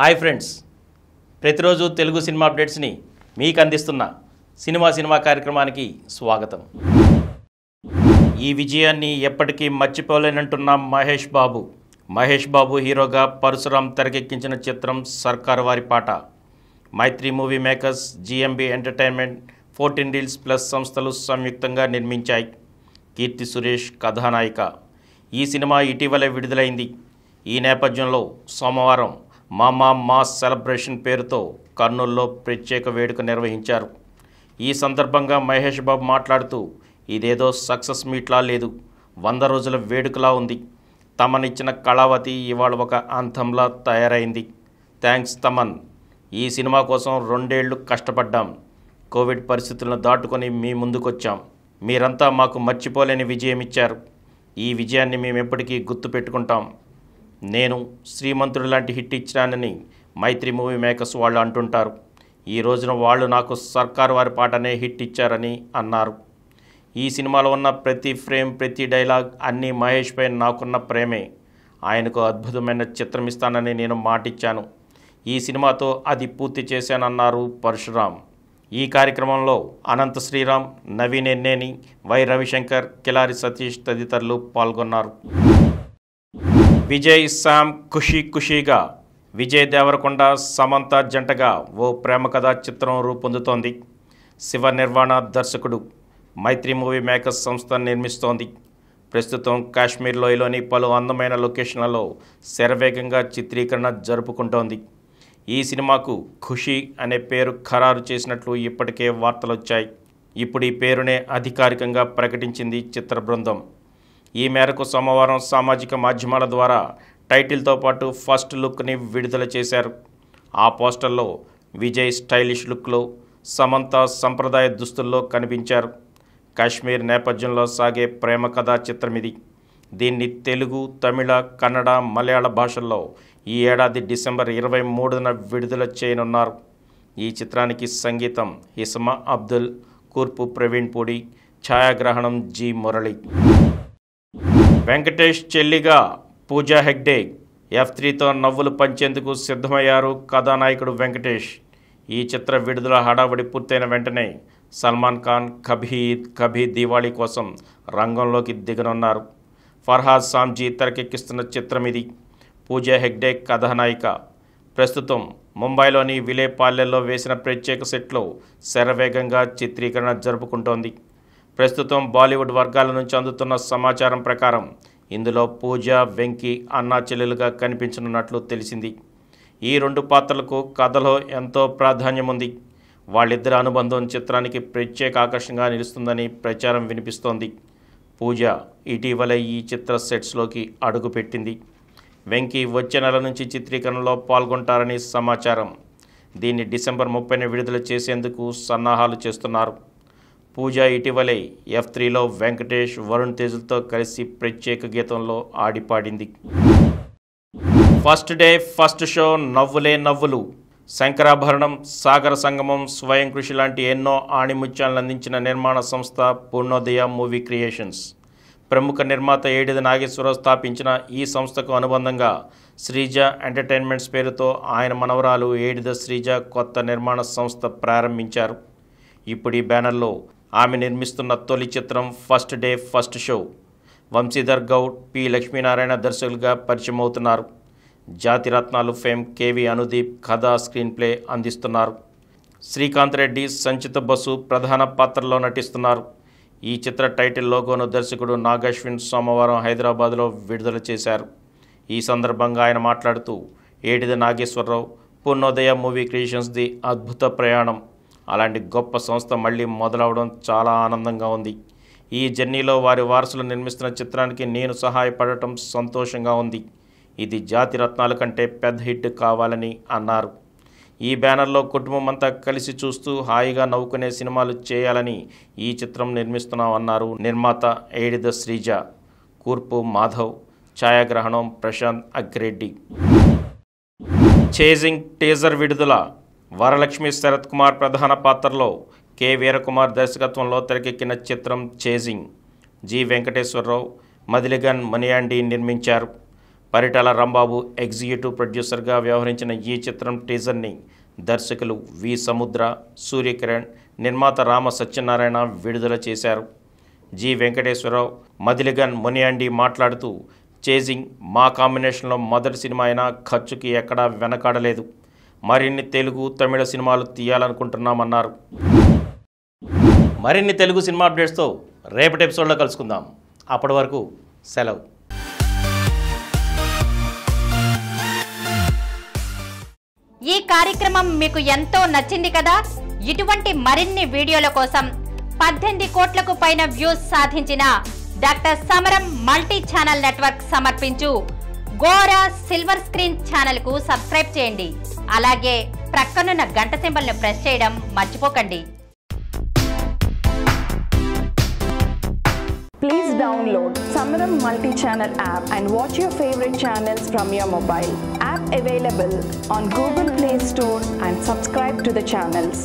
Hi friends ప్రతిరోజు Telugu cinema అప్డేట్స్ని మీకు అందిస్తున్న సినిమా సినిమా కార్యక్రమానికి స్వాగతం ఈ విజయాన్ని ఎప్పటికీ మర్చిపోలేనంటున్న మహేష్ బాబు మహేష్ బాబు హీరోగా పరశురాం తెరకెక్కించిన చిత్రం Sarkar Vaari Paata Mythri movie makers GMB entertainment fourteen reels plus సంస్థలు సంయుక్తంగా నిర్మించాయి కీర్తి సురేష్ కథానాయిక ఈ సినిమా ఇటీవలే విడుదలైంది ఈ నేపథ్యంలో సోమవారం మామా మాస్ సెలబ్రేషన్ పేరుతో కర్నూల్లో ప్రత్యేక వేడుక నిర్వహించారు ఈ సందర్భంగా మహేష్ బాబు మాట్లాడుతూ ఇదేదో సక్సెస్ మీట్లా లేదు వంద రోజుల వేడుకలా ఉంది తమనిచ్చిన కళావతి ఇవాళ ఒక అంతంలా తయారైంది థ్యాంక్స్ తమన్ ఈ సినిమా కోసం రెండేళ్లు కష్టపడ్డాం కోవిడ్ పరిస్థితులను దాటుకొని మీ ముందుకొచ్చాం మీరంతా మాకు మర్చిపోలేని విజయం ఇచ్చారు ఈ విజయాన్ని మేము గుర్తుపెట్టుకుంటాం గుర్తు పెట్టుకుంటాం నేను శ్రీమంతుడు లాంటి హిట్ ఇచ్చినానని మైత్రి మూవీ మేకర్స్ వాళ్ళు అంటుంటారు ఈ రోజున వాళ్ళు నాకు సర్కార్ వారి పాటనే హిట్ ఇచ్చారని అన్నారు ఈ సినిమాలో ఉన్న ప్రతి ఫ్రేమ్ ప్రతి డైలాగ్ అన్నీ మహేష్ పైన నాకున్న ప్రేమే ఆయనకు అద్భుతమైన చిత్రం ఇస్తానని నేను మాటిచ్చాను ఈ సినిమాతో అది పూర్తి చేశానన్నారు పరశురాం ఈ కార్యక్రమంలో అనంత శ్రీరామ్ నవీన్ ఎన్నేని వై రవిశంకర్ కిలారి సతీష్ తదితరులు పాల్గొన్నారు విజయ్ శామ్ ఖుషీ ఖుషీగా విజయ్ దేవరకొండ సమంత జంటగా ఓ ప్రేమ కథా చిత్రం రూపొందుతోంది శివ నిర్వాణ దర్శకుడు మైత్రి మూవీ మేకర్స్ సంస్థ నిర్మిస్తోంది ప్రస్తుతం కాశ్మీర్ లోయలోని పలు అందమైన లొకేషన్లలో శరవేగంగా చిత్రీకరణ జరుపుకుంటోంది ఈ సినిమాకు ఖుషీ అనే పేరు ఖరారు చేసినట్లు ఇప్పటికే వార్తలొచ్చాయి ఇప్పుడు ఈ పేరునే అధికారికంగా ప్రకటించింది చిత్ర బృందం ఈ మేరకు సోమవారం సామాజిక మాధ్యమాల ద్వారా టైటిల్తో పాటు ఫస్ట్ లుక్ని విడుదల చేశారు ఆ పోస్టర్లో విజయ్ స్టైలిష్ లుక్లో సమంత సంప్రదాయ దుస్తుల్లో కనిపించారు కాశ్మీర్ నేపథ్యంలో సాగే ప్రేమ కథా చిత్రం ఇది దీన్ని తెలుగు తమిళ కన్నడ మలయాళ భాషల్లో ఈ ఏడాది డిసెంబర్ ఇరవై మూడున విడుదల చేయనున్నారు ఈ చిత్రానికి సంగీతం హిస్మా అబ్దుల్ కూర్పు ప్రవీణ్ పూడి ఛాయాగ్రహణం జి మురళి వెంకటేష్ చెల్లిగా పూజా హెగ్డే ఎఫ్ త్రీతో నవ్వులు పంచేందుకు సిద్ధమయ్యారు కథానాయకుడు వెంకటేష్ ఈ చిత్ర విడుదల హడావుడి పూర్తయిన వెంటనే సల్మాన్ ఖాన్ కభీ కభీ దివాళీ కోసం రంగంలోకి దిగనున్నారు ఫర్హాద్ సామ్జీ తెరకెక్కిస్తున్న చిత్రం ఇది పూజా హెగ్డే కథానాయిక ప్రస్తుతం ముంబైలోని విలేపాలెల్లో వేసిన ప్రత్యేక సెట్లో శరవేగంగా చిత్రీకరణ జరుపుకుంటోంది ప్రస్తుతం బాలీవుడ్ వర్గాల నుంచి అందుతున్న సమాచారం ప్రకారం ఇందులో పూజ వెంకీ అన్నా చెల్లెలుగా కనిపించనున్నట్లు తెలిసింది ఈ రెండు పాత్రలకు కథలో ఎంతో ప్రాధాన్యం ఉంది వాళ్ళిద్దరి అనుబంధం చిత్రానికి ప్రత్యేక ఆకర్షణగా నిలుస్తుందని ప్రచారం వినిపిస్తోంది పూజ ఇటీవలే ఈ చిత్ర సెట్స్లోకి అడుగుపెట్టింది వెంకీ వచ్చే నెల నుంచి చిత్రీకరణలో పాల్గొంటారని సమాచారం దీన్ని డిసెంబర్ ముప్పైన విడుదల చేసేందుకు సన్నాహాలు చేస్తున్నారు పూజ ఇటీవలే ఎఫ్ త్రీలో వెంకటేష్ వరుణ్ తేజులతో కలిసి ప్రత్యేక గీతంలో ఆడిపాడింది ఫస్ట్ డే ఫస్ట్ షో నవ్వులే నవ్వులు శంకరాభరణం సాగర సంగమం స్వయం కృషి లాంటి ఎన్నో ఆణిముత్యాలను అందించిన నిర్మాణ సంస్థ పూర్ణోదయ మూవీ క్రియేషన్స్ ప్రముఖ నిర్మాత ఏడిది నాగేశ్వరరావు స్థాపించిన ఈ సంస్థకు అనుబంధంగా శ్రీజ ఎంటర్టైన్మెంట్స్ పేరుతో ఆయన మనవరాలు ఏడిద శ్రీజ కొత్త నిర్మాణ సంస్థ ప్రారంభించారు ఇప్పుడు ఈ బ్యానర్లో ఆమె నిర్మిస్తున్న తొలి చిత్రం first day first show Vamsidhar Goud P Lakshminarayana దర్శకులుగా పరిచయం అవుతున్నారు జాతిరత్నాలు ఫేమ్ కేవి అనుదీప్ కథ స్క్రీన్ ప్లే అందిస్తున్నారు శ్రీకాంత్ రెడ్డి సంచిత బసు ప్రధాన పాత్రలో నటిస్తున్నారు ఈ చిత్ర టైటిల్ లోగోను దర్శకుడు నాగశ్విన్ సోమవారం హైదరాబాద్లో విడుదల చేశారు ఈ సందర్భంగా ఆయన మాట్లాడుతూ ఏడిద నాగేశ్వరరావు పూర్ణోదయ మూవీ క్రియేషన్స్ ది అద్భుత ప్రయాణం అలాంటి గొప్ప సంస్థ మళ్ళీ మొదలవడం చాలా ఆనందంగా ఉంది ఈ జర్నీలో వారి వారసులు నిర్మిస్తున్న చిత్రానికి నేను సహాయపడటం సంతోషంగా ఉంది ఇది జాతి రత్నాల కంటే పెద్ద హిట్ కావాలని అన్నారు ఈ బ్యానర్లో కుటుంబం అంతా కలిసి చూస్తూ హాయిగా నవ్వుకునే సినిమాలు చేయాలని ఈ చిత్రం అన్నారు నిర్మాత ఏడిద శ్రీజ కూర్పు మాధవ్ ఛాయాగ్రహణం ప్రశాంత్ అగ్రెడ్డి చేజింగ్ టేజర్ విడుదల వరలక్ష్మి శరత్ కుమార్ ప్రధాన పాత్రలో కె వీరకుమార్ దర్శకత్వంలో తెరకెక్కిన చిత్రం చేజింగ్ జి వెంకటేశ్వరరావు మదిలిగన్ మనియాండి నిర్మించారు పరిటాల రాంబాబు ఎగ్జిక్యూటివ్ ప్రొడ్యూసర్గా వ్యవహరించిన ఈ చిత్రం టీజర్ని దర్శకులు వి సముద్ర సూర్యకిరణ్ నిర్మాత రామ సత్యనారాయణ విడుదల చేశారు జి వెంకటేశ్వరరావు మదిలిగన్ మునియాండి మాట్లాడుతూ చేజింగ్ మా కాంబినేషన్లో మొదటి సినిమా అయినా ఖర్చుకి ఎక్కడా వెనకాడలేదు మరిన్ని తెలుగు తమిళ సినిమాలు తీయాలనుకుంటున్నామన్నారు మరిన్ని తెలుగు సినిమా అప్డేట్స్తో రేపటి ఎపిసోడ్లో కలుసుకుందాం అప్పటి వరకు సెలవు ఈ కార్యక్రమం మీకు ఎంతో నచ్చింది కదా ఇటువంటి మరిన్ని వీడియోల కోసం పద్దెనిమిది కోట్లకు పైన వ్యూస్ సాధించిన డాక్టర్ సమరం మల్టీ ఛానల్ నెట్వర్క్ సమర్పించు గోరా సిల్వర్ స్క్రీన్ కు సబ్స్క్రైబ్ చేయండి అలాగే ప్రక్కనున్న గంట సింబల్ను ప్రెస్ చేయడం మర్చిపోకండి Please download Samaram multi-channel app and watch your favorite channels from your mobile. App available on Google Play Store and subscribe to the channels.